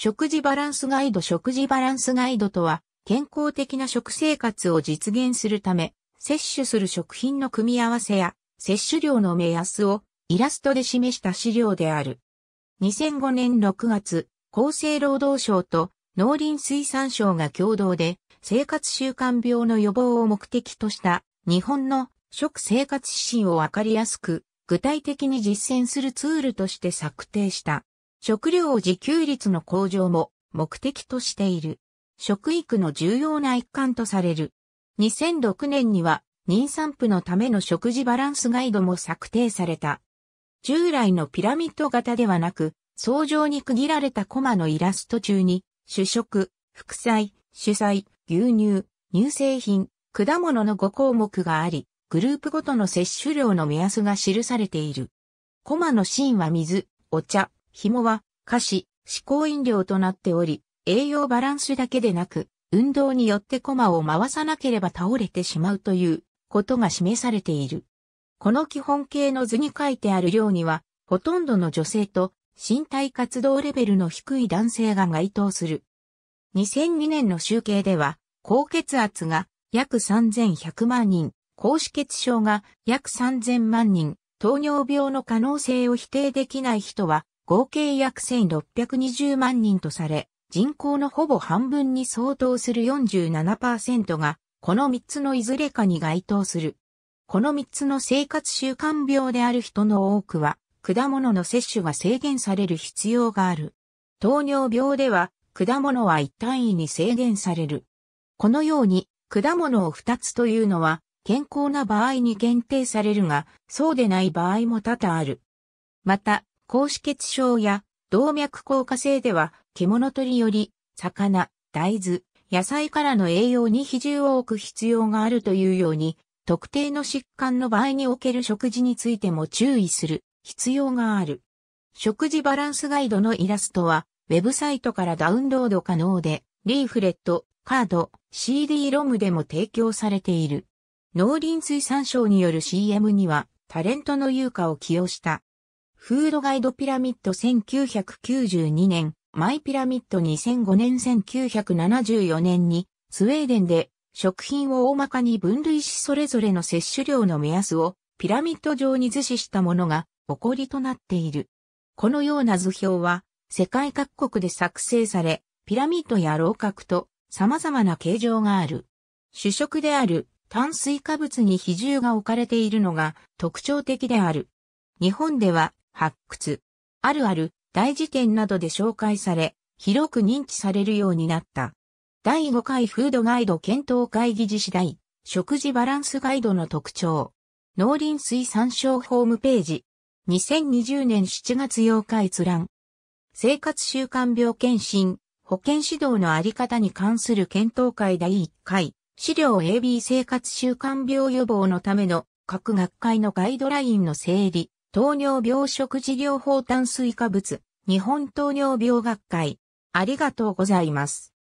食事バランスガイド食事バランスガイドとは、健康的な食生活を実現するため、摂取する食品の組み合わせや、摂取量の目安をイラストで示した資料である。2005年6月、厚生労働省と農林水産省が共同で生活習慣病の予防を目的とした日本の食生活指針をわかりやすく具体的に実践するツールとして策定した。食料自給率の向上も目的としている。食育の重要な一環とされる。2006年には妊産婦のための食事バランスガイドも策定された。従来のピラミッド型ではなく、相乗に区切られたコマのイラスト中に、主食、副菜、主菜、牛乳、乳製品、果物の5項目があり、グループごとの摂取量の目安が記されている。コマの芯は水、お茶、紐は、菓子、思考飲料となっており、栄養バランスだけでなく、運動によってコマを回さなければ倒れてしまうということが示されている。この基本形の図に書いてある量には、ほとんどの女性と身体活動レベルの低い男性が該当する。2002年の集計では、高血圧が約3100万人、高脂血症が約3000万人、糖尿病の可能性を否定できない人は合計約1620万人とされ、人口のほぼ半分に相当する47%が、この3つのいずれかに該当する。この3つの生活習慣病である人の多くは、果物の摂取が制限される必要がある。糖尿病では、果物は一単位に制限される。このように、果物を2つというのは、健康な場合に限定されるが、そうでない場合も多々ある。また、高脂血症や動脈硬化性では、獣取より、魚、大豆、野菜からの栄養に比重を置く必要があるというように、特定の疾患の場合における食事についても注意する必要がある。食事バランスガイドのイラストは、ウェブサイトからダウンロード可能で、リーフレット、カード、CD ロムでも提供されている。農林水産省による CM には、タレントの優香を起用したフードガイドピラミッド1992年、マイピラミッド2005年1974年に、スウェーデンで食品を大まかに分類しそれぞれの摂取量の目安をピラミッド上に図示したものが起こりとなっている。このような図表は世界各国で作成され、ピラミッドや楼閣と様々な形状がある。主食である炭水化物に比重が置かれているのが特徴的である。日本では発掘、あるある、大辞典などで紹介され、広く認知されるようになった。第5回フードガイド検討会議実施第、食事バランスガイドの特徴。農林水産省ホームページ。2020年7月8日閲覧。生活習慣病検診、保健指導のあり方に関する検討会第1回、資料 AB 生活習慣病予防のための各学会のガイドラインの整理、糖尿病食事療法炭水化物、日本糖尿病学会。ありがとうございます。